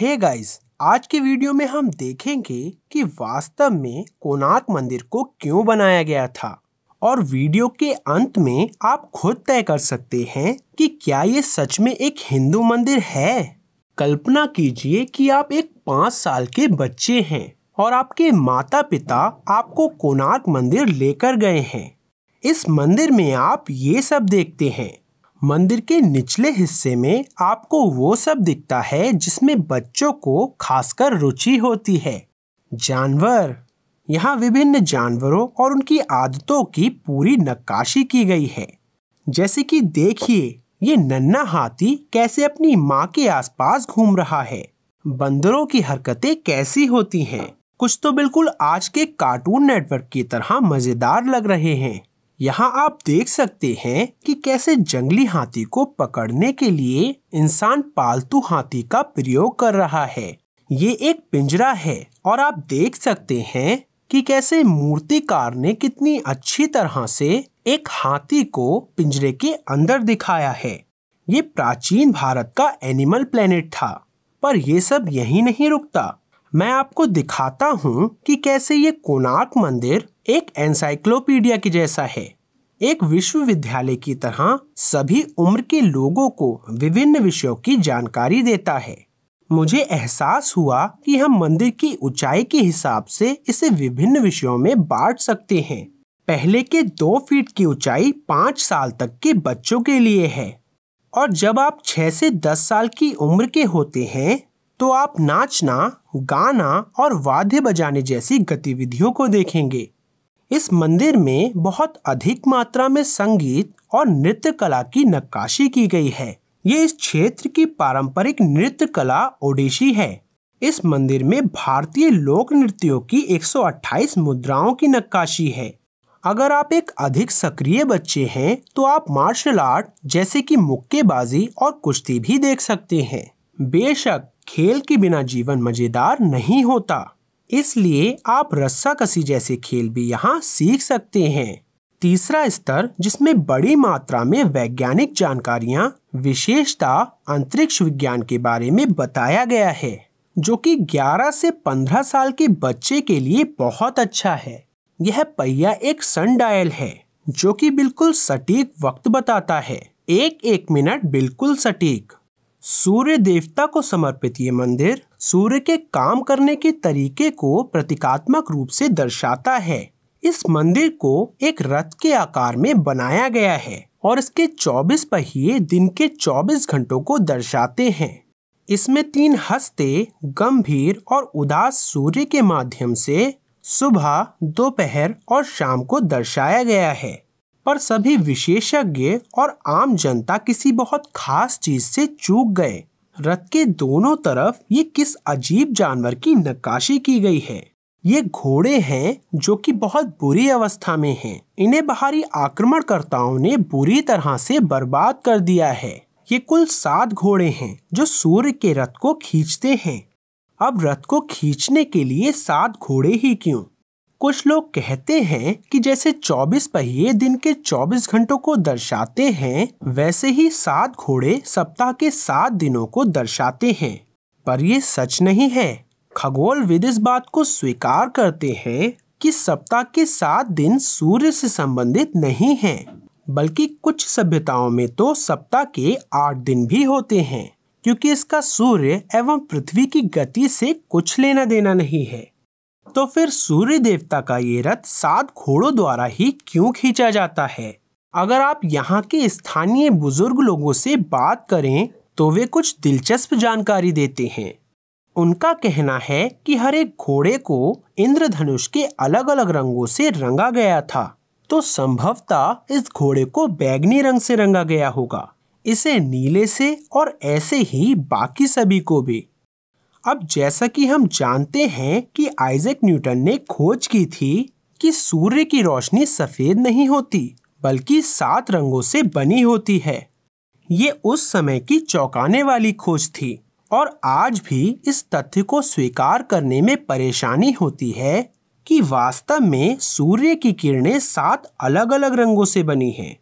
हे hey guys आज के video में हम देखेंगे कि वास्तव में कोणार्क मंदिर को क्यों बनाया गया था और वीडियो के अंत में आप खुद तय कर सकते हैं कि क्या ये सच में एक हिंदू मंदिर है कल्पना कीजिए कि आप एक पाँच साल के बच्चे हैं और आपके माता पिता आपको कोणार्क मंदिर लेकर गए हैं इस मंदिर में आप ये सब देखते हैं मंदिर के निचले हिस्से में आपको वो सब दिखता है जिसमें बच्चों को खासकर रुचि होती है जानवर यहाँ विभिन्न जानवरों और उनकी आदतों की पूरी नक्काशी की गई है जैसे कि देखिए ये नन्ना हाथी कैसे अपनी माँ के आसपास घूम रहा है बंदरों की हरकतें कैसी होती हैं कुछ तो बिल्कुल आज के कार्टून नेटवर्क की तरह मज़ेदार लग रहे हैं यहाँ आप देख सकते हैं कि कैसे जंगली हाथी को पकड़ने के लिए इंसान पालतू हाथी का प्रयोग कर रहा है ये एक पिंजरा है और आप देख सकते हैं कि कैसे मूर्तिकार ने कितनी अच्छी तरह से एक हाथी को पिंजरे के अंदर दिखाया है ये प्राचीन भारत का एनिमल प्लेनेट था पर यह सब यही नहीं रुकता मैं आपको दिखाता हूँ कि कैसे ये कोणार्क मंदिर एक एनसाइक्लोपीडिया की जैसा है एक विश्वविद्यालय की तरह सभी उम्र के लोगों को विभिन्न विषयों की जानकारी देता है मुझे एहसास हुआ कि हम मंदिर की ऊंचाई के हिसाब से इसे विभिन्न विषयों में बांट सकते हैं पहले के दो फीट की ऊंचाई पाँच साल तक के बच्चों के लिए है और जब आप छः से दस साल की उम्र के होते हैं तो आप नाचना गाना और वाद्य बजाने जैसी गतिविधियों को देखेंगे इस मंदिर में बहुत अधिक मात्रा में संगीत और नृत्य कला की नक्काशी की गई है ये इस क्षेत्र की पारंपरिक नृत्य कला ओडिशी है इस मंदिर में भारतीय लोक नृत्यों की 128 मुद्राओं की नक्काशी है अगर आप एक अधिक सक्रिय बच्चे हैं तो आप मार्शल आर्ट जैसे कि मुक्केबाजी और कुश्ती भी देख सकते हैं बेशक खेल के बिना जीवन मजेदार नहीं होता इसलिए आप रस्सा कसी जैसे खेल भी यहाँ सीख सकते हैं तीसरा स्तर जिसमें बड़ी मात्रा में वैज्ञानिक जानकारियाँ विशेषता अंतरिक्ष विज्ञान के बारे में बताया गया है जो कि 11 से 15 साल के बच्चे के लिए बहुत अच्छा है यह पहिया एक सन डायल है जो कि बिल्कुल सटीक वक्त बताता है एक एक मिनट बिल्कुल सटीक सूर्य देवता को समर्पित ये मंदिर सूर्य के काम करने के तरीके को प्रतीकात्मक रूप से दर्शाता है इस मंदिर को एक रथ के आकार में बनाया गया है और इसके 24 पहिए दिन के 24 घंटों को दर्शाते हैं इसमें तीन हस्ते गंभीर और उदास सूर्य के माध्यम से सुबह दोपहर और शाम को दर्शाया गया है पर सभी विशेषज्ञ और आम जनता किसी बहुत खास चीज से चूक गए रथ के दोनों तरफ ये किस अजीब जानवर की नक्काशी की गई है ये घोड़े हैं जो कि बहुत बुरी अवस्था में हैं। इन्हें बाहरी आक्रमणकर्ताओं ने बुरी तरह से बर्बाद कर दिया है ये कुल सात घोड़े हैं जो सूर्य के रथ को खींचते हैं अब रथ को खींचने के लिए सात घोड़े ही क्यों कुछ लोग कहते हैं कि जैसे 24 पहिए दिन के 24 घंटों को दर्शाते हैं वैसे ही सात घोड़े सप्ताह के सात दिनों को दर्शाते हैं पर यह सच नहीं है खगोलविद इस बात को स्वीकार करते हैं कि सप्ताह के सात दिन सूर्य से संबंधित नहीं हैं, बल्कि कुछ सभ्यताओं में तो सप्ताह के आठ दिन भी होते हैं क्योंकि इसका सूर्य एवं पृथ्वी की गति से कुछ लेना देना नहीं है तो फिर सूर्य देवता का ये रथ सात घोड़ों द्वारा ही क्यों खींचा जाता है अगर आप यहाँ के स्थानीय बुजुर्ग लोगों से बात करें तो वे कुछ दिलचस्प जानकारी देते हैं उनका कहना है कि हर एक घोड़े को इंद्रधनुष के अलग अलग रंगों से रंगा गया था तो संभवतः इस घोड़े को बैगनी रंग से रंगा गया होगा इसे नीले से और ऐसे ही बाकी सभी को भी अब जैसा कि हम जानते हैं कि आइजक न्यूटन ने खोज की थी कि सूर्य की रोशनी सफ़ेद नहीं होती बल्कि सात रंगों से बनी होती है ये उस समय की चौंकाने वाली खोज थी और आज भी इस तथ्य को स्वीकार करने में परेशानी होती है कि वास्तव में सूर्य की किरणें सात अलग अलग रंगों से बनी हैं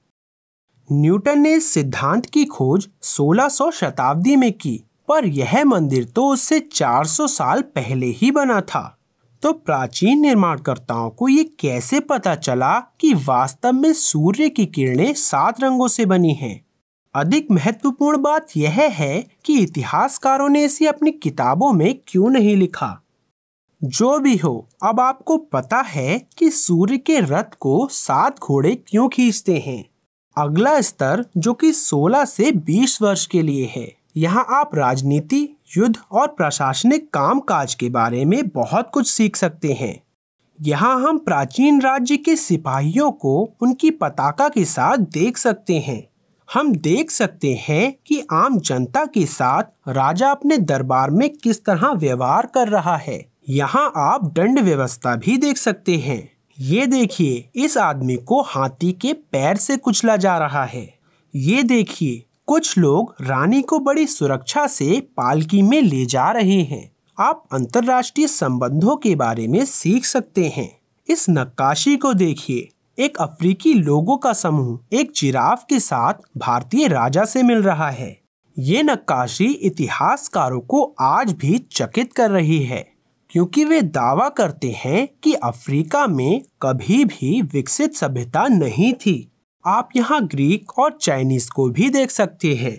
न्यूटन ने सिद्धांत की खोज 1600 शताब्दी में की पर यह मंदिर तो उससे 400 साल पहले ही बना था तो प्राचीन निर्माणकर्ताओं को ये कैसे पता चला कि वास्तव में सूर्य की किरणें सात रंगों से बनी हैं अधिक महत्वपूर्ण बात यह है कि इतिहासकारों ने इसे अपनी किताबों में क्यों नहीं लिखा जो भी हो अब आपको पता है कि सूर्य के रथ को सात घोड़े क्यों खींचते हैं अगला स्तर जो कि 16 से 20 वर्ष के लिए है यहाँ आप राजनीति युद्ध और प्रशासनिक कामकाज के बारे में बहुत कुछ सीख सकते हैं यहाँ हम प्राचीन राज्य के सिपाहियों को उनकी पताका के साथ देख सकते हैं हम देख सकते हैं कि आम जनता के साथ राजा अपने दरबार में किस तरह व्यवहार कर रहा है यहाँ आप दंड व्यवस्था भी देख सकते हैं ये देखिए इस आदमी को हाथी के पैर से कुचला जा रहा है ये देखिए कुछ लोग रानी को बड़ी सुरक्षा से पालकी में ले जा रहे हैं आप अंतर्राष्ट्रीय संबंधों के बारे में सीख सकते हैं इस नक्काशी को देखिए एक अफ्रीकी लोगों का समूह एक जिराफ के साथ भारतीय राजा से मिल रहा है ये नक्काशी इतिहासकारों को आज भी चकित कर रही है क्योंकि वे दावा करते हैं कि अफ्रीका में कभी भी विकसित सभ्यता नहीं थी आप यहाँ ग्रीक और चाइनीज को भी देख सकते हैं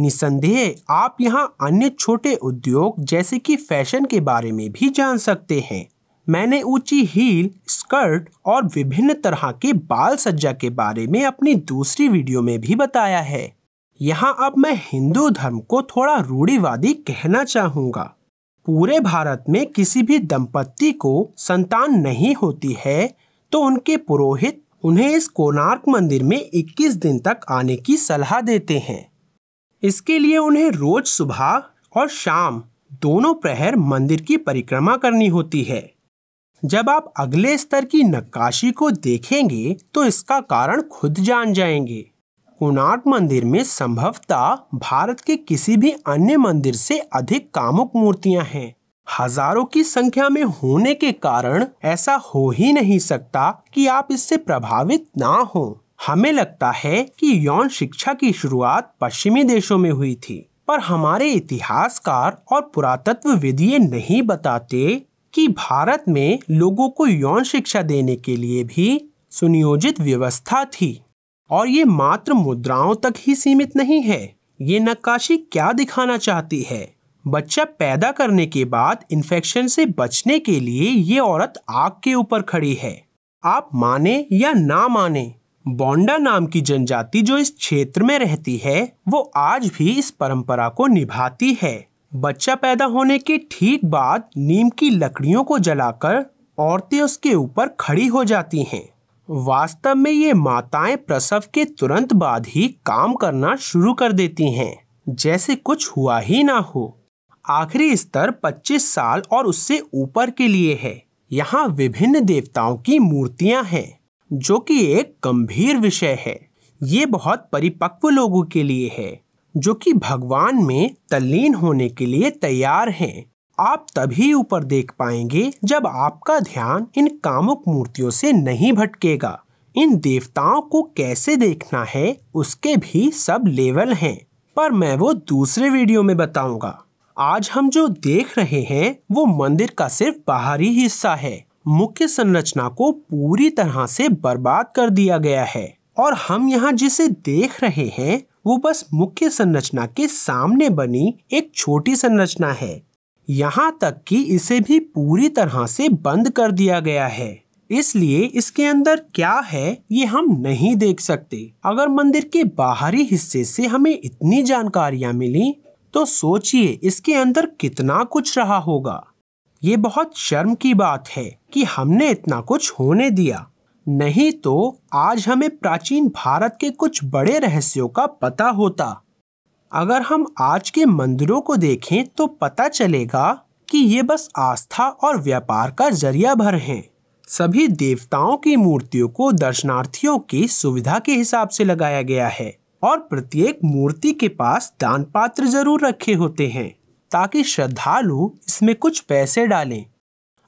निसंदेह आप यहाँ अन्य छोटे उद्योग जैसे कि फैशन के बारे में भी जान सकते हैं मैंने ऊंची हील स्कर्ट और विभिन्न तरह के बाल सज्जा के बारे में अपनी दूसरी वीडियो में भी बताया है यहाँ अब मैं हिंदू धर्म को थोड़ा रूढ़ीवादी कहना चाहूँगा पूरे भारत में किसी भी दंपत्ति को संतान नहीं होती है तो उनके पुरोहित उन्हें इस कोणार्क मंदिर में 21 दिन तक आने की सलाह देते हैं इसके लिए उन्हें रोज सुबह और शाम दोनों प्रहर मंदिर की परिक्रमा करनी होती है जब आप अगले स्तर की नक्काशी को देखेंगे तो इसका कारण खुद जान जाएंगे कोणार्क मंदिर में संभवतः भारत के किसी भी अन्य मंदिर से अधिक कामुक मूर्तियां हैं हजारों की संख्या में होने के कारण ऐसा हो ही नहीं सकता कि आप इससे प्रभावित ना हो हमें लगता है कि यौन शिक्षा की शुरुआत पश्चिमी देशों में हुई थी पर हमारे इतिहासकार और पुरातत्व ये नहीं बताते कि भारत में लोगों को यौन शिक्षा देने के लिए भी सुनियोजित व्यवस्था थी और ये मात्र मुद्राओं तक ही सीमित नहीं है ये नक्काशी क्या दिखाना चाहती है बच्चा पैदा करने के बाद इन्फेक्शन से बचने के लिए ये औरत आग के ऊपर खड़ी है आप माने या ना माने बोंडा नाम की जनजाति जो इस क्षेत्र में रहती है वो आज भी इस परंपरा को निभाती है बच्चा पैदा होने के ठीक बाद नीम की लकड़ियों को जलाकर औरतें उसके ऊपर खड़ी हो जाती हैं वास्तव में ये माताएं प्रसव के तुरंत बाद ही काम करना शुरू कर देती हैं जैसे कुछ हुआ ही ना हो आखिरी स्तर 25 साल और उससे ऊपर के लिए है यहाँ विभिन्न देवताओं की मूर्तियाँ हैं जो कि एक गंभीर विषय है ये बहुत परिपक्व लोगों के लिए है जो कि भगवान में तल्लीन होने के लिए तैयार हैं आप तभी ऊपर देख पाएंगे जब आपका ध्यान इन कामुक मूर्तियों से नहीं भटकेगा इन देवताओं को कैसे देखना है उसके भी सब लेवल हैं पर मैं वो दूसरे वीडियो में बताऊंगा आज हम जो देख रहे हैं वो मंदिर का सिर्फ बाहरी हिस्सा है मुख्य संरचना को पूरी तरह से बर्बाद कर दिया गया है और हम यहाँ जिसे देख रहे हैं वो बस मुख्य संरचना के सामने बनी एक छोटी संरचना है यहाँ तक कि इसे भी पूरी तरह से बंद कर दिया गया है इसलिए इसके अंदर क्या है ये हम नहीं देख सकते अगर मंदिर के बाहरी हिस्से से हमें इतनी जानकारियाँ मिली तो सोचिए इसके अंदर कितना कुछ रहा होगा ये बहुत शर्म की बात है कि हमने इतना कुछ होने दिया नहीं तो आज हमें प्राचीन भारत के कुछ बड़े रहस्यों का पता होता अगर हम आज के मंदिरों को देखें तो पता चलेगा कि ये बस आस्था और व्यापार का जरिया भर हैं सभी देवताओं की मूर्तियों को दर्शनार्थियों की सुविधा के हिसाब से लगाया गया है और प्रत्येक मूर्ति के पास दान पात्र जरूर रखे होते हैं ताकि श्रद्धालु इसमें कुछ पैसे डालें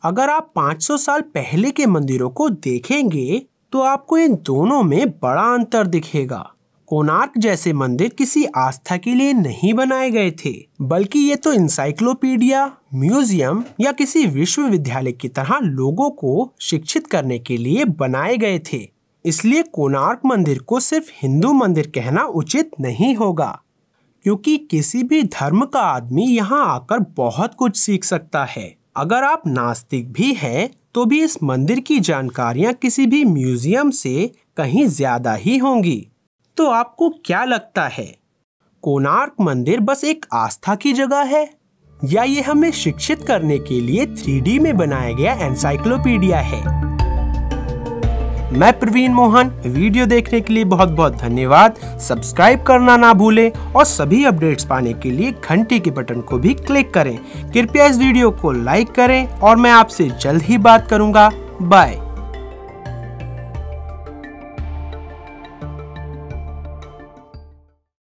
अगर आप 500 साल पहले के मंदिरों को देखेंगे तो आपको इन दोनों में बड़ा अंतर दिखेगा कोणार्क जैसे मंदिर किसी आस्था के लिए नहीं बनाए गए थे बल्कि ये तो इंसाइक्लोपीडिया म्यूजियम या किसी विश्वविद्यालय की तरह लोगों को शिक्षित करने के लिए बनाए गए थे इसलिए कोणार्क मंदिर को सिर्फ हिंदू मंदिर कहना उचित नहीं होगा क्योंकि किसी भी धर्म का आदमी यहाँ आकर बहुत कुछ सीख सकता है अगर आप नास्तिक भी हैं तो भी इस मंदिर की जानकारियाँ किसी भी म्यूजियम से कहीं ज़्यादा ही होंगी तो आपको क्या लगता है कोणार्क मंदिर बस एक आस्था की जगह है या ये हमें शिक्षित करने के लिए थ्री में बनाया गया एनसाइक्लोपीडिया है मैं प्रवीण मोहन वीडियो देखने के लिए बहुत बहुत धन्यवाद सब्सक्राइब करना ना भूलें और सभी अपडेट्स पाने के लिए घंटी के बटन को भी क्लिक करें कृपया इस वीडियो को लाइक करें और मैं आपसे जल्द ही बात करूंगा बाय